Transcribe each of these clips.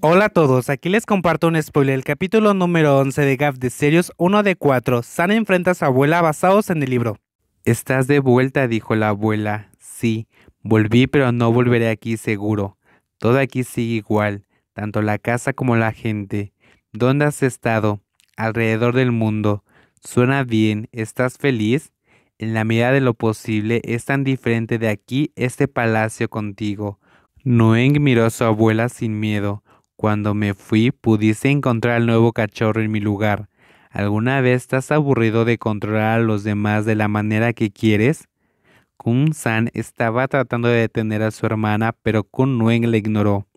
Hola a todos, aquí les comparto un spoiler del capítulo número 11 de Gav de Serios 1 de 4. Sana enfrenta a su abuela basados en el libro. Estás de vuelta, dijo la abuela. Sí, volví, pero no volveré aquí seguro. Todo aquí sigue igual, tanto la casa como la gente. ¿Dónde has estado? Alrededor del mundo. Suena bien, ¿estás feliz? En la medida de lo posible es tan diferente de aquí este palacio contigo. Noeng miró a su abuela sin miedo. Cuando me fui pudiese encontrar al nuevo cachorro en mi lugar. ¿Alguna vez estás aburrido de controlar a los demás de la manera que quieres? Kun San estaba tratando de detener a su hermana, pero Kun Nueng le ignoró.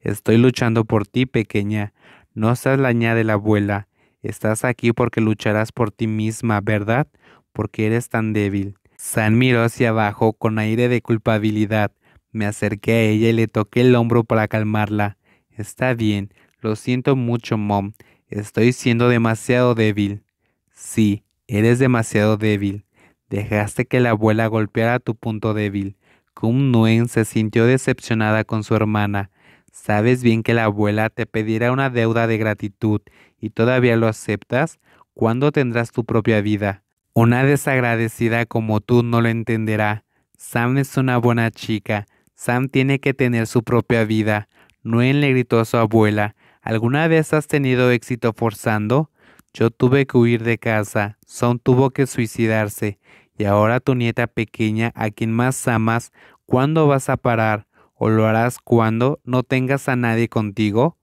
Estoy luchando por ti, pequeña. No seas la ña de la abuela. Estás aquí porque lucharás por ti misma, ¿verdad? Porque eres tan débil. San miró hacia abajo con aire de culpabilidad. Me acerqué a ella y le toqué el hombro para calmarla. Está bien, lo siento mucho, Mom. Estoy siendo demasiado débil. Sí, eres demasiado débil. Dejaste que la abuela golpeara tu punto débil. Kum Nuen se sintió decepcionada con su hermana. Sabes bien que la abuela te pedirá una deuda de gratitud y todavía lo aceptas. ¿Cuándo tendrás tu propia vida? Una desagradecida como tú no lo entenderá. Sam es una buena chica Sam tiene que tener su propia vida. Noel le gritó a su abuela, ¿alguna vez has tenido éxito forzando? Yo tuve que huir de casa, «Sam tuvo que suicidarse, y ahora tu nieta pequeña, a quien más amas, ¿cuándo vas a parar? ¿O lo harás cuando no tengas a nadie contigo?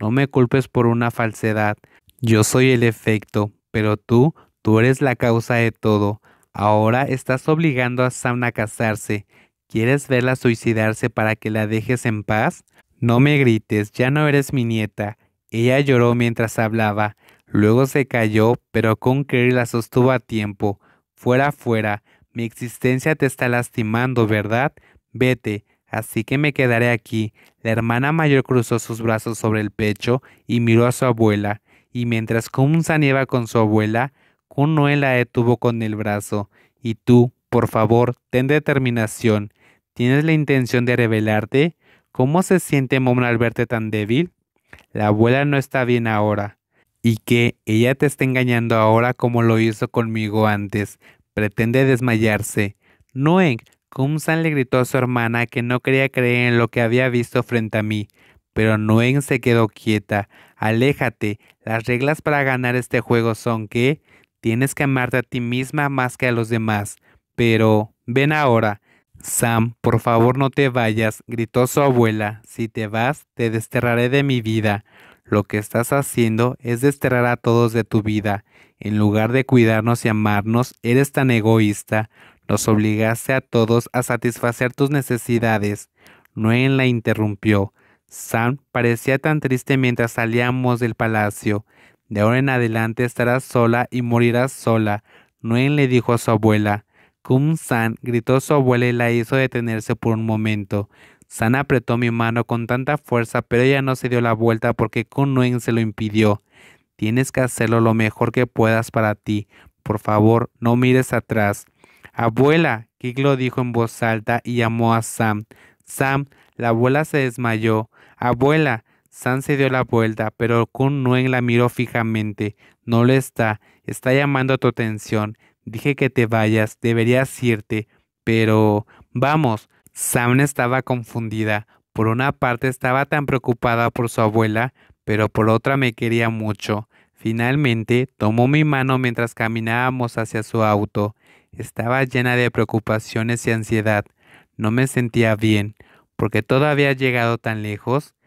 No me culpes por una falsedad. Yo soy el efecto, pero tú, tú eres la causa de todo. Ahora estás obligando a Sam a casarse ¿Quieres verla suicidarse para que la dejes en paz? No me grites, ya no eres mi nieta. Ella lloró mientras hablaba, luego se cayó, pero con querer la sostuvo a tiempo. Fuera, fuera, mi existencia te está lastimando, ¿verdad? Vete, así que me quedaré aquí. La hermana mayor cruzó sus brazos sobre el pecho y miró a su abuela, y mientras Kun saneaba con su abuela, Kun Noel la detuvo con el brazo. Y tú, por favor, ten determinación. ¿Tienes la intención de revelarte? ¿Cómo se siente Mom al verte tan débil? La abuela no está bien ahora. Y que ella te está engañando ahora como lo hizo conmigo antes. Pretende desmayarse. Noen, eh. Kumsan le gritó a su hermana que no quería creer en lo que había visto frente a mí. Pero Noen eh, se quedó quieta. Aléjate. Las reglas para ganar este juego son que tienes que amarte a ti misma más que a los demás. Pero ven ahora. Sam, por favor no te vayas, gritó su abuela. Si te vas, te desterraré de mi vida. Lo que estás haciendo es desterrar a todos de tu vida. En lugar de cuidarnos y amarnos, eres tan egoísta. Nos obligaste a todos a satisfacer tus necesidades. Noel la interrumpió. Sam parecía tan triste mientras salíamos del palacio. De ahora en adelante estarás sola y morirás sola. Noel le dijo a su abuela kun san gritó su abuela y la hizo detenerse por un momento. San apretó mi mano con tanta fuerza, pero ella no se dio la vuelta porque Kun-Nuen se lo impidió. Tienes que hacerlo lo mejor que puedas para ti. Por favor, no mires atrás. Abuela, Kik lo dijo en voz alta y llamó a Sam. Sam, la abuela se desmayó. Abuela, San se dio la vuelta, pero Kun Nuen la miró fijamente. No lo está, está llamando tu atención. Dije que te vayas, deberías irte, pero vamos. Sam estaba confundida. Por una parte estaba tan preocupada por su abuela, pero por otra me quería mucho. Finalmente tomó mi mano mientras caminábamos hacia su auto. Estaba llena de preocupaciones y ansiedad. No me sentía bien, porque todo había llegado tan lejos